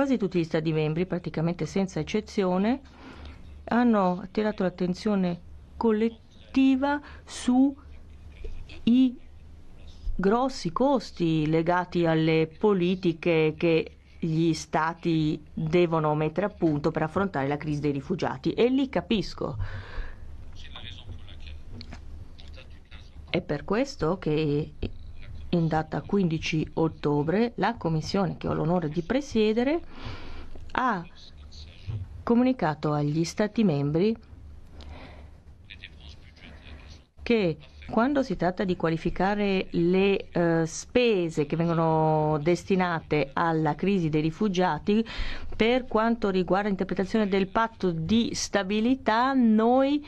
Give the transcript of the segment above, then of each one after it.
quasi tutti gli Stati membri, praticamente senza eccezione, hanno attirato l'attenzione collettiva sui grossi costi legati alle politiche che gli stati devono mettere a punto per affrontare la crisi dei rifugiati e li capisco. È per questo che in data 15 ottobre, la Commissione che ho l'onore di presiedere ha comunicato agli Stati membri che quando si tratta di qualificare le eh, spese che vengono destinate alla crisi dei rifugiati, per quanto riguarda l'interpretazione del patto di stabilità, noi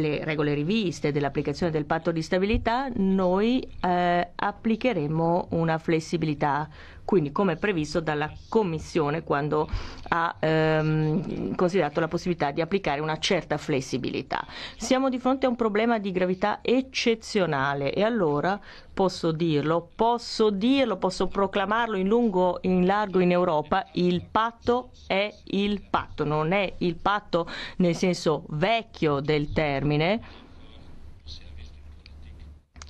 le regole riviste dell'applicazione del patto di stabilità, noi eh, applicheremo una flessibilità quindi come previsto dalla Commissione quando ha ehm, considerato la possibilità di applicare una certa flessibilità. Siamo di fronte a un problema di gravità eccezionale e allora posso dirlo, posso dirlo, posso proclamarlo in lungo e in largo in Europa, il patto è il patto, non è il patto nel senso vecchio del termine,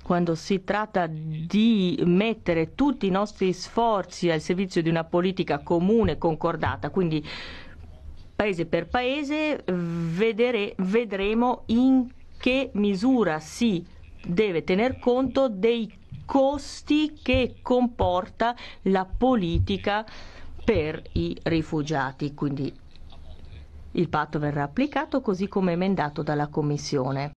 quando si tratta di mettere tutti i nostri sforzi al servizio di una politica comune, concordata, quindi paese per paese, vedere, vedremo in che misura si deve tener conto dei costi che comporta la politica per i rifugiati. Quindi il patto verrà applicato così come emendato dalla Commissione.